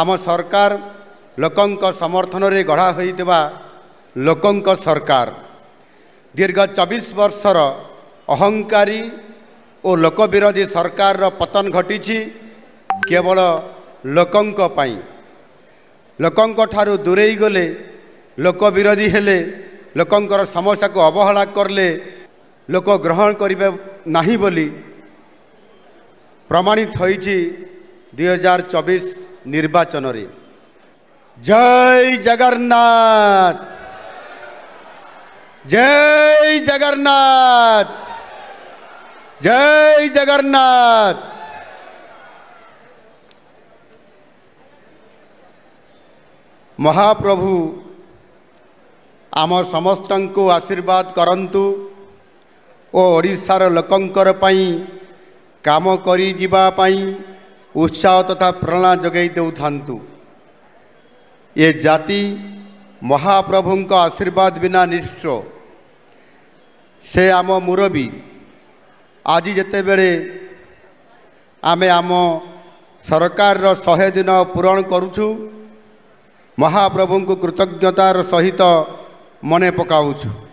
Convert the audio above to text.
ଆମ ସରକାର ଲୋକଙ୍କ ସମର୍ଥନରେ ଗଢ଼ା ହୋଇଥିବା ଲୋକଙ୍କ ସରକାର ଦୀର୍ଘ ଚବିଶ ବର୍ଷର ଅହଙ୍କାରୀ ଓ ଲୋକ ବିରୋଧୀ ସରକାରର ପତନ ଘଟିଛି କେବଳ ଲୋକଙ୍କ ପାଇଁ ଲୋକଙ୍କ ଠାରୁ ଦୂରେଇ ଗଲେ ଲୋକ ବିରୋଧୀ ହେଲେ ଲୋକଙ୍କର ସମସ୍ୟାକୁ ଅବହେଳା କଲେ ଲୋକ ଗ୍ରହଣ କରିବେ ନାହିଁ ବୋଲି ପ୍ରମାଣିତ ହୋଇଛି ଦୁଇହଜାର ଚବିଶ ନିର୍ବାଚନରେ ଜୟ ଜଗନ୍ନାଥ ଜୟ ଜଗନ୍ନାଥ ଜୟ ଜଗନ୍ନାଥ ମହାପ୍ରଭୁ ଆମ ସମସ୍ତଙ୍କୁ ଆଶୀର୍ବାଦ କରନ୍ତୁ ଓ ଓଡ଼ିଶାର ଲୋକଙ୍କର ପାଇଁ କାମ କରିଯିବା ପାଇଁ ଉତ୍ସାହ ତଥା ପ୍ରେରଣା ଯୋଗାଇ ଦେଉଥାନ୍ତୁ ଏ ଜାତି ମହାପ୍ରଭୁଙ୍କ ଆଶୀର୍ବାଦ ବିନା ନିଶ୍ଚ ସେ ଆମ ମୁରବୀ ଆଜି ଯେତେବେଳେ ଆମେ ଆମ ସରକାରର ଶହେ ଦିନ ପୂରଣ କରୁଛୁ ମହାପ୍ରଭୁଙ୍କୁ କୃତଜ୍ଞତାର ସହିତ ମନେ ପକାଉଛୁ